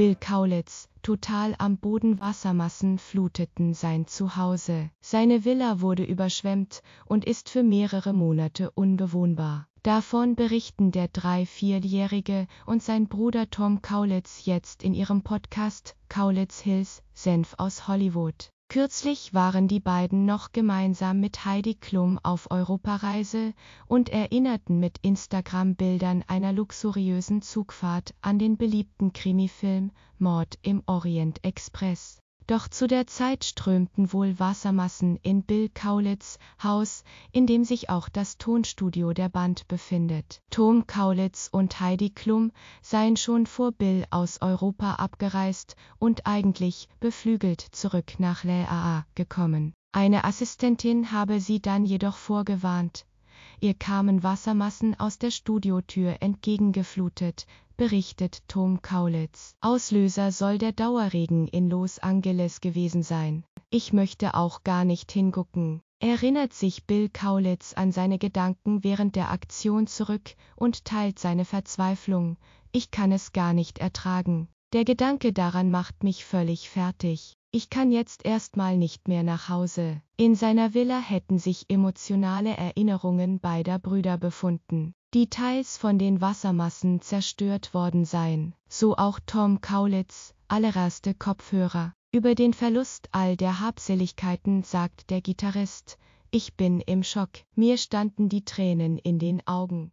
Bill Kaulitz, total am Boden Wassermassen fluteten sein Zuhause. Seine Villa wurde überschwemmt und ist für mehrere Monate unbewohnbar. Davon berichten der drei Vierjährige und sein Bruder Tom Kaulitz jetzt in ihrem Podcast Kaulitz Hills Senf aus Hollywood. Kürzlich waren die beiden noch gemeinsam mit Heidi Klum auf Europareise und erinnerten mit Instagram-Bildern einer luxuriösen Zugfahrt an den beliebten Krimifilm Mord im Orient Express. Doch zu der Zeit strömten wohl Wassermassen in Bill Kaulitz Haus, in dem sich auch das Tonstudio der Band befindet. Tom Kaulitz und Heidi Klum seien schon vor Bill aus Europa abgereist und eigentlich beflügelt zurück nach L'AA gekommen. Eine Assistentin habe sie dann jedoch vorgewarnt, Ihr kamen Wassermassen aus der Studiotür entgegengeflutet, berichtet Tom Kaulitz. Auslöser soll der Dauerregen in Los Angeles gewesen sein. Ich möchte auch gar nicht hingucken. Erinnert sich Bill Kaulitz an seine Gedanken während der Aktion zurück und teilt seine Verzweiflung. Ich kann es gar nicht ertragen. Der Gedanke daran macht mich völlig fertig. Ich kann jetzt erstmal nicht mehr nach Hause. In seiner Villa hätten sich emotionale Erinnerungen beider Brüder befunden, die teils von den Wassermassen zerstört worden seien. So auch Tom Kaulitz, allererste Kopfhörer. Über den Verlust all der Habseligkeiten sagt der Gitarrist, ich bin im Schock, mir standen die Tränen in den Augen.